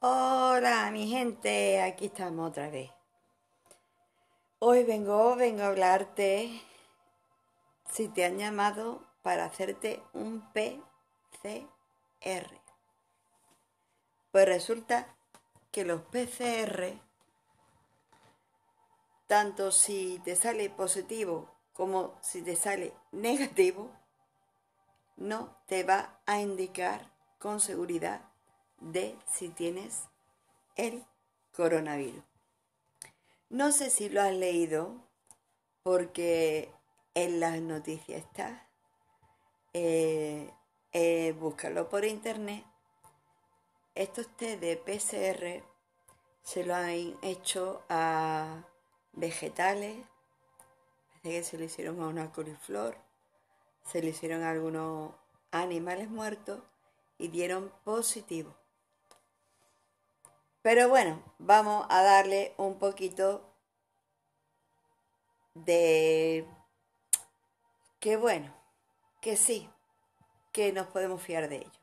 Hola mi gente, aquí estamos otra vez. Hoy vengo, vengo a hablarte si te han llamado para hacerte un PCR. Pues resulta que los PCR, tanto si te sale positivo como si te sale negativo, no te va a indicar con seguridad de si tienes el coronavirus. No sé si lo has leído porque en las noticias está. Eh, eh, búscalo por internet. Estos test de PCR se lo han hecho a vegetales. Parece que se lo hicieron a una coliflor. Se lo hicieron a algunos animales muertos y dieron positivo. Pero bueno, vamos a darle un poquito de que bueno, que sí, que nos podemos fiar de ello.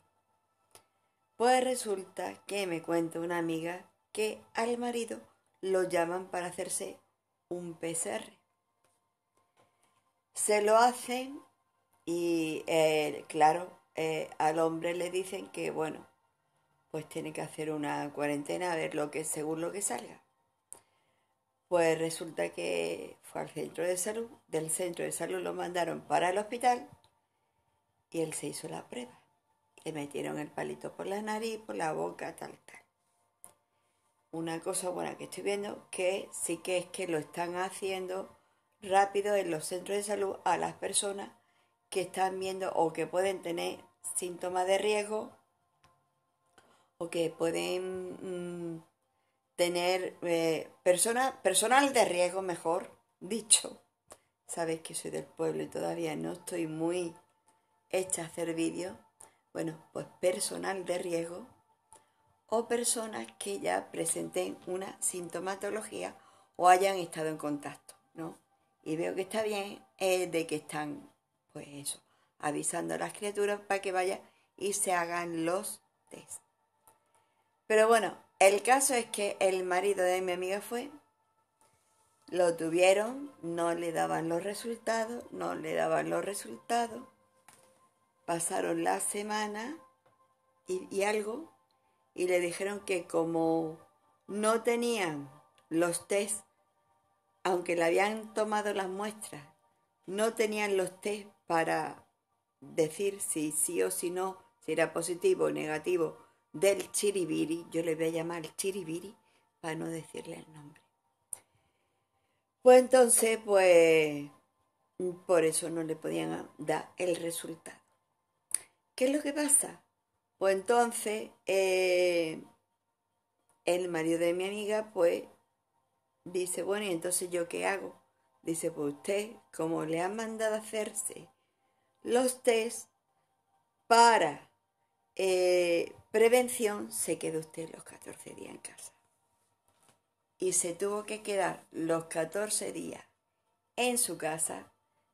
Pues resulta que me cuenta una amiga que al marido lo llaman para hacerse un PCR. Se lo hacen y, eh, claro, eh, al hombre le dicen que, bueno, pues tiene que hacer una cuarentena a ver lo que según lo que salga. Pues resulta que fue al centro de salud, del centro de salud lo mandaron para el hospital y él se hizo la prueba. Le metieron el palito por la nariz, por la boca, tal, tal. Una cosa buena que estoy viendo que sí que es que lo están haciendo rápido en los centros de salud a las personas que están viendo o que pueden tener síntomas de riesgo que pueden mm, tener eh, personal de riesgo, mejor dicho. Sabéis que soy del pueblo y todavía no estoy muy hecha a hacer vídeos. Bueno, pues personal de riesgo o personas que ya presenten una sintomatología o hayan estado en contacto, ¿no? Y veo que está bien de que están, pues eso, avisando a las criaturas para que vayan y se hagan los test. Pero bueno, el caso es que el marido de mi amiga fue, lo tuvieron, no le daban los resultados, no le daban los resultados. Pasaron la semana y, algo y le dijeron que como no tenían los test, aunque le habían tomado las muestras, no tenían los test para decir si sí o si no, si era positivo o negativo del chiribiri, yo le voy a llamar chiribiri para no decirle el nombre. Pues entonces, pues por eso no le podían dar el resultado. ¿Qué es lo que pasa? Pues entonces eh, el marido de mi amiga, pues dice, bueno, ¿y entonces yo qué hago? Dice, pues usted, como le han mandado hacerse los test para eh, prevención, se quedó usted los 14 días en casa. Y se tuvo que quedar los 14 días en su casa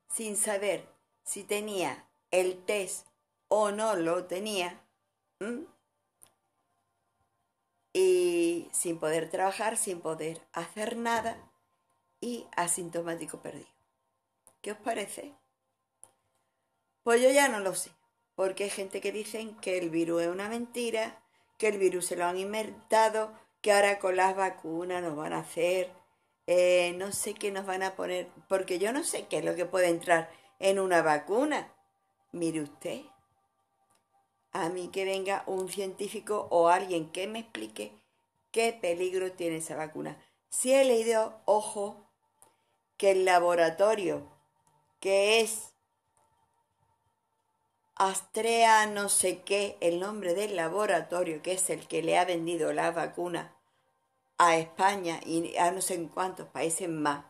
sin saber si tenía el test o no lo tenía. Y sin poder trabajar, sin poder hacer nada y asintomático perdido. ¿Qué os parece? Pues yo ya no lo sé porque hay gente que dicen que el virus es una mentira, que el virus se lo han inventado, que ahora con las vacunas nos van a hacer, eh, no sé qué nos van a poner, porque yo no sé qué es lo que puede entrar en una vacuna. Mire usted, a mí que venga un científico o alguien que me explique qué peligro tiene esa vacuna. Si he leído, ojo, que el laboratorio que es Astrea no sé qué, el nombre del laboratorio que es el que le ha vendido la vacuna a España y a no sé en cuántos países más.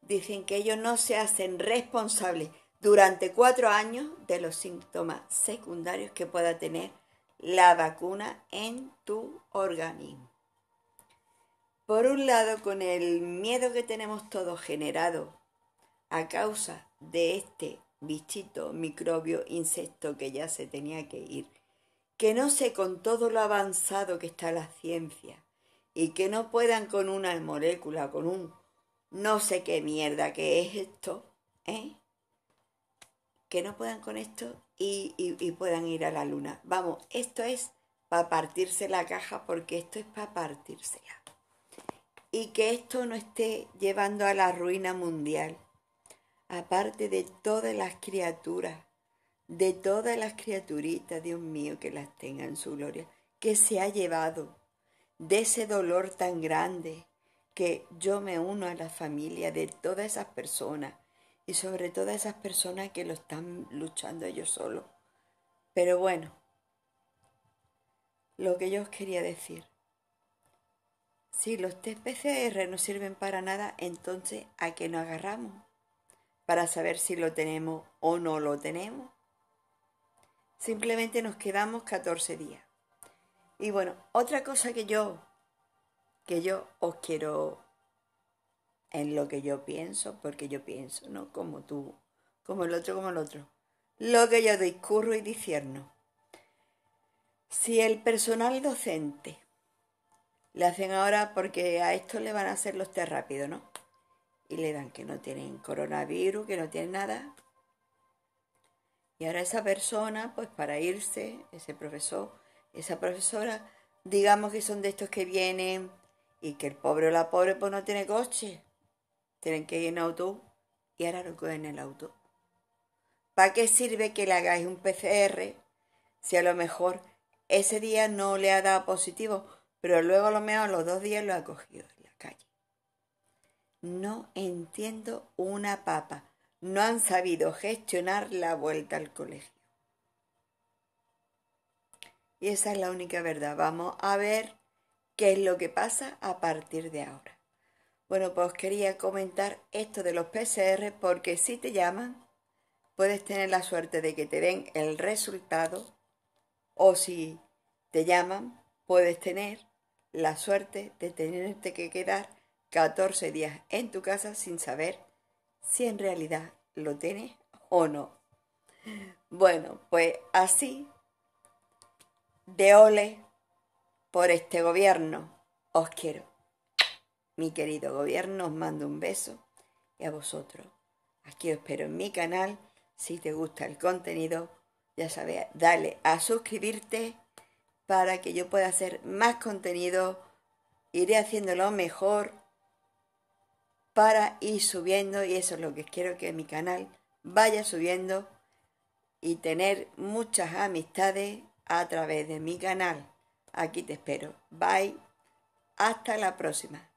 Dicen que ellos no se hacen responsables durante cuatro años de los síntomas secundarios que pueda tener la vacuna en tu organismo. Por un lado, con el miedo que tenemos todos generado a causa de este bichito, microbio, insecto que ya se tenía que ir, que no sé con todo lo avanzado que está la ciencia y que no puedan con una molécula, con un no sé qué mierda que es esto, ¿eh? que no puedan con esto y, puedan ir a la luna. Vamos, esto es para partirse la caja porque esto es para partírsela. Y que esto no esté llevando a la ruina mundial aparte de todas las criaturas, de todas las criaturitas, Dios mío, que las tenga en su gloria, que se ha llevado de ese dolor tan grande, que yo me uno a la familia de todas esas personas y sobre todo a esas personas que lo están luchando ellos solos. Pero bueno, lo que yo os quería decir, si los test no sirven para nada, entonces ¿a qué nos agarramos? para saber si lo tenemos o no lo tenemos. Simplemente nos quedamos 14 días. Y bueno, otra cosa que yo, que yo os quiero, en lo que yo pienso, porque yo pienso, ¿no? Como tú, como el otro, como el otro. Lo que yo discurro y dicierno. Si el personal docente le hacen ahora, porque a esto le van a hacer los test rápidos, ¿no? y le dan que no tienen coronavirus, que no tienen nada. Y ahora esa persona, pues para irse, ese profesor, esa profesora, digamos que son de estos que vienen y que el pobre o la pobre pues no tiene coche. Tienen que ir en auto y ahora no cogen el auto. ¿Para qué sirve que le hagáis un PCR si a lo mejor ese día no le ha dado positivo, pero luego a lo mejor los dos días lo ha cogido? No entiendo una papa. No han sabido gestionar la vuelta al colegio. Y esa es la única verdad. Vamos a ver qué es lo que pasa a partir de ahora. Bueno, pues quería comentar esto de los PCR porque si te llaman, puedes tener la suerte de que te den el resultado o si te llaman, puedes tener la suerte de tenerte que quedar 14 días en tu casa sin saber si en realidad lo tienes o no. Bueno, pues así de ole por este gobierno. Os quiero. Mi querido gobierno, os mando un beso y a vosotros. Aquí os espero en mi canal. Si te gusta el contenido, ya sabes, dale a suscribirte para que yo pueda hacer más contenido. Iré haciéndolo mejor para ir subiendo y eso es lo que quiero que mi canal vaya subiendo y tener muchas amistades a través de mi canal. Aquí te espero. Bye. Hasta la próxima.